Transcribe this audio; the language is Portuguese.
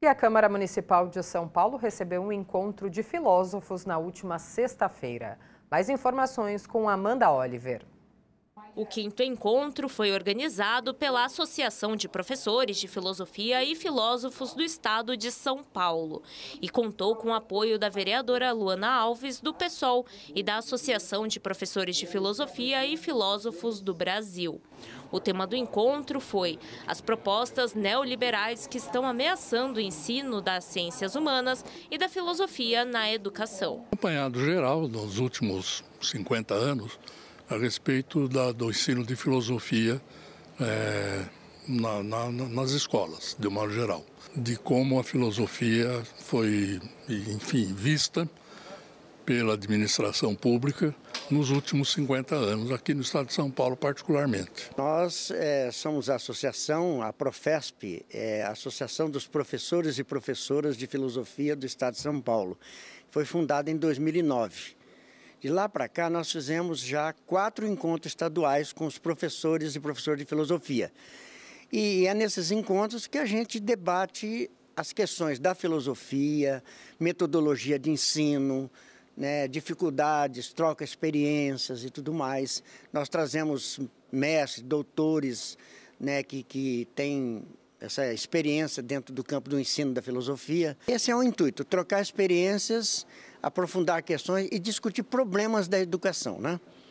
E a Câmara Municipal de São Paulo recebeu um encontro de filósofos na última sexta-feira. Mais informações com Amanda Oliver. O quinto encontro foi organizado pela Associação de Professores de Filosofia e Filósofos do Estado de São Paulo e contou com o apoio da vereadora Luana Alves, do PSOL, e da Associação de Professores de Filosofia e Filósofos do Brasil. O tema do encontro foi as propostas neoliberais que estão ameaçando o ensino das ciências humanas e da filosofia na educação. Acompanhado geral nos últimos 50 anos, a respeito da, do ensino de filosofia é, na, na, nas escolas, de um modo geral. De como a filosofia foi, enfim, vista pela administração pública nos últimos 50 anos, aqui no estado de São Paulo, particularmente. Nós é, somos a associação, a Profesp, é, a Associação dos Professores e Professoras de Filosofia do Estado de São Paulo. Foi fundada em 2009. De lá para cá, nós fizemos já quatro encontros estaduais com os professores e professores de filosofia. E é nesses encontros que a gente debate as questões da filosofia, metodologia de ensino, né, dificuldades, troca experiências e tudo mais. Nós trazemos mestres, doutores né, que, que têm essa experiência dentro do campo do ensino da filosofia. Esse é o intuito, trocar experiências aprofundar questões e discutir problemas da educação, né?